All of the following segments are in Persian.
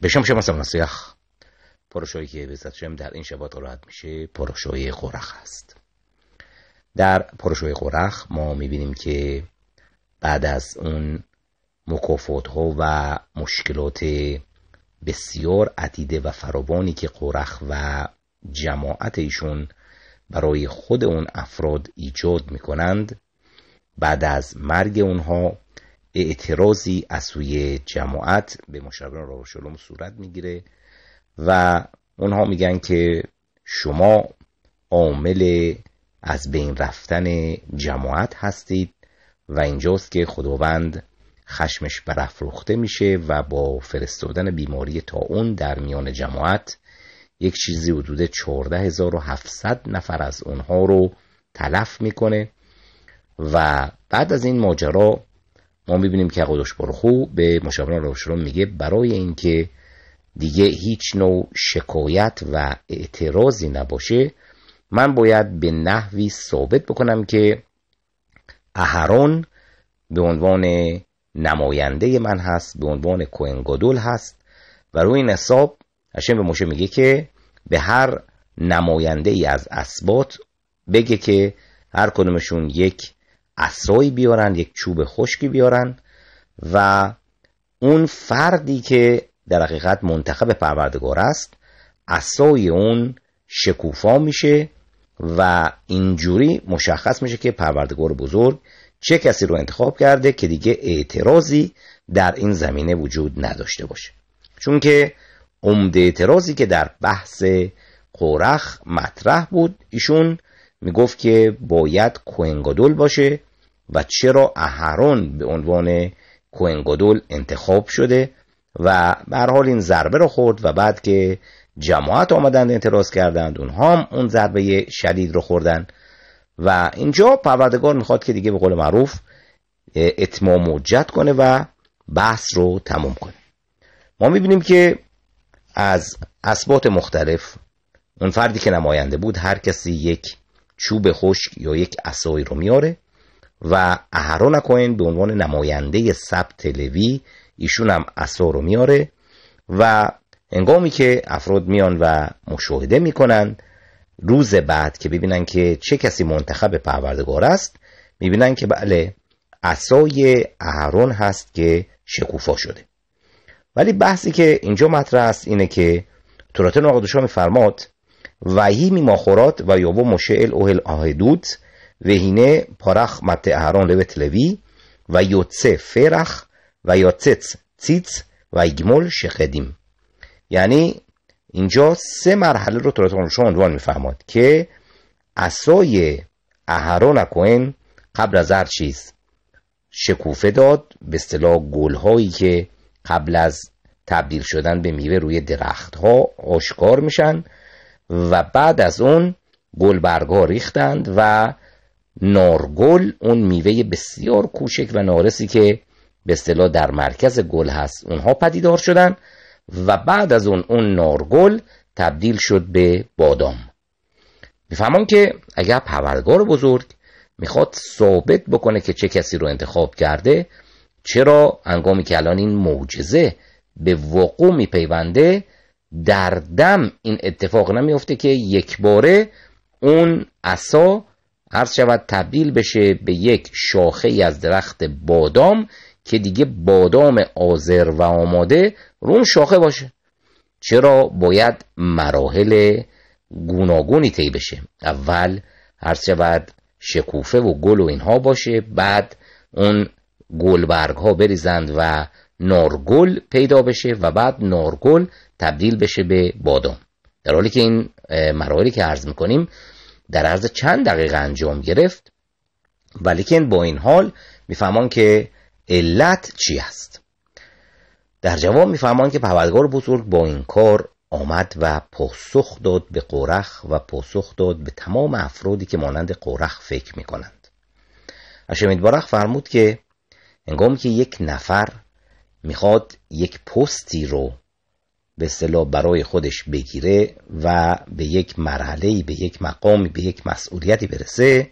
به شم شما پروشوی که به شم در این شبات راحت میشه پروشوی قرخ است در پروشوی قرخ ما میبینیم که بعد از اون مکافات ها و مشکلات بسیار عدیده و فراوانی که قرخ و جماعت ایشون برای خود اون افراد ایجاد میکنند بعد از مرگ اونها اعتراضی از سوی جماعت به مشاوران شلوم صورت میگیره و اونها میگن که شما عامل از بین رفتن جماعت هستید و اینجاست که خداوند خشمش برافروخته میشه و با فرستادن بیماری تا اون در میان جماعت یک چیزی حدود 14700 نفر از اونها رو تلف میکنه و بعد از این ماجرا ما میبینیم که قدوش برخو به مشاوران رو میگه برای اینکه دیگه هیچ نوع شکایت و اعتراضی نباشه من باید به نحوی ثابت بکنم که اهرون به عنوان نماینده من هست به عنوان کوهنگادول هست و روی این حساب هشم به موشه میگه که به هر نماینده ای از اسبات بگه که هر کدومشون یک اسرایی بیارن یک چوب خشکی بیارن و اون فردی که در حقیقت منتخب پروردگار است اسای اون شکوفا میشه و اینجوری مشخص میشه که پروردگار بزرگ چه کسی رو انتخاب کرده که دیگه اعتراضی در این زمینه وجود نداشته باشه چون که عمده اعتراضی که در بحث قورخ مطرح بود ایشون میگفت که باید کوهنگادول باشه و چرا اهرون به عنوان کوئنگدل انتخاب شده و به حال این ضربه رو خورد و بعد که جماعت آمدند اعتراض کردند اونها هم اون ضربه شدید رو خوردن و اینجا پروردگار میخواد که دیگه به قول معروف اتمام وجت کنه و بحث رو تموم کنه ما میبینیم که از اسبات مختلف اون فردی که نماینده بود هر کسی یک چوب خشک یا یک اسایی رو میاره و اهرون کوین به عنوان نماینده سب تلوی ایشون هم اثار رو میاره و انگامی که افراد میان و مشاهده میکنن روز بعد که ببینن که چه کسی منتخب پروردگار است میبینن که بله اصای اهرون هست که شکوفا شده ولی بحثی که اینجا مطرح است اینه که تورات ناقدوشا میفرماد وحی میماخورات و یابو مشعل اوهل آهدود והנה פרח تلوی و یوتسه فرخ و פרח, ויוצץ و ایگمول شقدیم. یعنی اینجا سه مرحله رو تورات عنوان میفهماد که عصای اهرون کوئن قبل از هر چیز شکوفه داد به اصطلاح گلهایی که قبل از تبدیل شدن به میوه روی درخت ها آشکار میشن و بعد از اون گلبرگا ریختند و نارگل اون میوه بسیار کوچک و نارسی که به اصطلاح در مرکز گل هست اونها پدیدار شدن و بعد از اون اون نارگل تبدیل شد به بادام میفهمم که اگر پروردگار بزرگ میخواد ثابت بکنه که چه کسی رو انتخاب کرده چرا انگامی که الان این معجزه به وقوع میپیونده در دم این اتفاق نمیفته که یک باره اون اصا عرض شود تبدیل بشه به یک شاخه از درخت بادام که دیگه بادام آذر و آماده رو شاخه باشه چرا باید مراحل گوناگونی طی بشه اول هر شود شکوفه و گل و اینها باشه بعد اون گلبرگ ها بریزند و نارگل پیدا بشه و بعد نارگل تبدیل بشه به بادام در حالی که این مراحلی که عرض میکنیم در عرض چند دقیقه انجام گرفت ولیکن با این حال میفهمان که علت چی است در جواب میفهمان که پروردگار بزرگ با این کار آمد و پاسخ داد به قورخ و پاسخ داد به تمام افرادی که مانند قورخ فکر میکنند اشمید بارخ فرمود که انگام که یک نفر میخواد یک پستی رو به اصطلاح برای خودش بگیره و به یک مرحله به یک مقامی به یک مسئولیتی برسه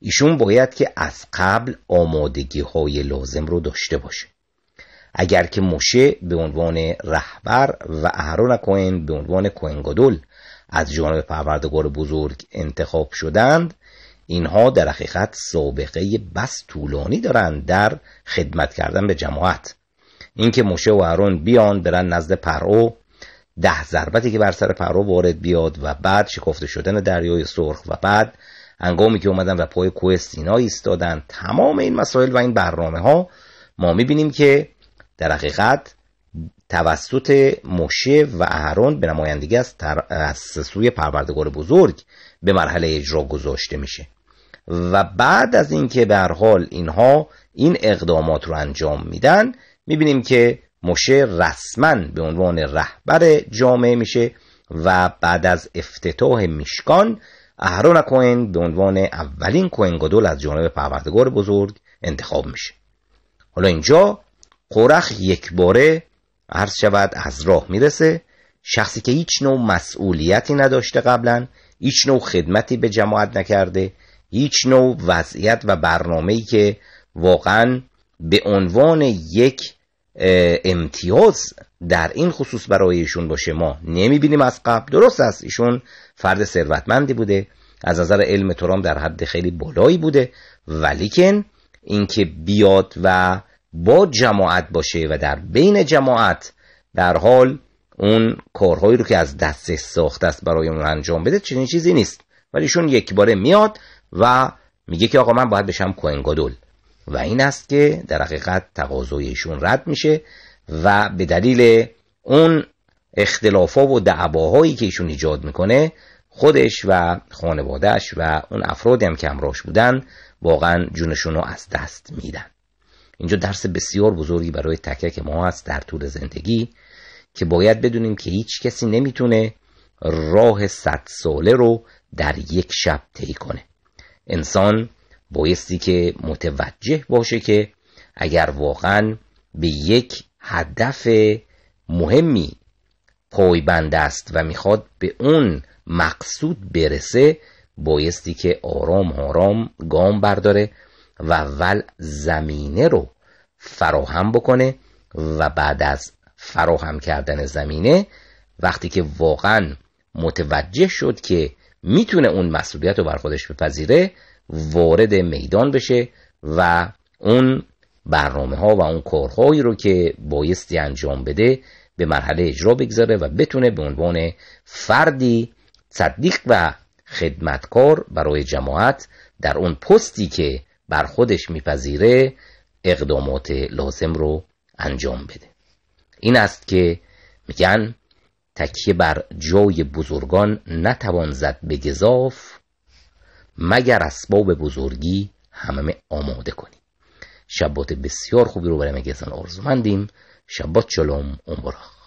ایشون باید که از قبل آمادگی های لازم رو داشته باشه اگر که موشه به عنوان رهبر و اهرون کوین به عنوان گادول از جانب پروردگار بزرگ انتخاب شدند اینها در حقیقت سابقه بس طولانی دارند در خدمت کردن به جماعت اینکه موشه و هارون بیان برن نزد پرو ده ضربتی که بر سر پرو وارد بیاد و بعد شکفته شدن دریای سرخ و بعد انگامی که اومدن و پای کوه سینا ایستادن تمام این مسائل و این برنامه ها ما میبینیم که در حقیقت توسط موشه و اهرون به نمایندگی از, تر... از سوی پروردگار بزرگ به مرحله اجرا گذاشته میشه و بعد از اینکه به هر حال اینها این اقدامات رو انجام میدن میبینیم که موشه رسما به عنوان رهبر جامعه میشه و بعد از افتتاح میشکان اهرون کوهن به عنوان اولین گدول از جانب پروردگار بزرگ انتخاب میشه حالا اینجا قرخ یک باره عرض شود از راه میرسه شخصی که هیچ نوع مسئولیتی نداشته قبلا هیچ نوع خدمتی به جماعت نکرده هیچ نوع وضعیت و برنامه‌ای که واقعا به عنوان یک امتیاز در این خصوص برای ایشون باشه ما نمیبینیم از قبل درست است ایشون فرد ثروتمندی بوده از نظر علم ترام در حد خیلی بالایی بوده ولیکن اینکه بیاد و با جماعت باشه و در بین جماعت در حال اون کارهایی رو که از دست ساخته است برای اون انجام بده چنین چیزی نیست ولی ایشون یک باره میاد و میگه که آقا من باید بشم کوینگادول و این است که در حقیقت تقاضایشون رد میشه و به دلیل اون اختلافا و دعواهایی که ایشون ایجاد میکنه خودش و خانوادهش و اون افرادی هم که همراهش بودن واقعا جونشون رو از دست میدن اینجا درس بسیار بزرگی برای تکک ما هست در طول زندگی که باید بدونیم که هیچ کسی نمیتونه راه صد ساله رو در یک شب طی کنه انسان بایستی که متوجه باشه که اگر واقعا به یک هدف مهمی پایبند است و میخواد به اون مقصود برسه بایستی که آرام آرام گام برداره و اول زمینه رو فراهم بکنه و بعد از فراهم کردن زمینه وقتی که واقعا متوجه شد که میتونه اون مسئولیت رو بر خودش بپذیره وارد میدان بشه و اون برنامه ها و اون کارهایی رو که بایستی انجام بده به مرحله اجرا بگذاره و بتونه به عنوان فردی صدیق و خدمتکار برای جماعت در اون پستی که بر خودش میپذیره اقدامات لازم رو انجام بده این است که میگن تکیه بر جای بزرگان نتوان زد به گذاف مگر اسباب بزرگی همه آماده کنیم شبات بسیار خوبی رو برای مگه ارزمندیم شبات شلوم براخ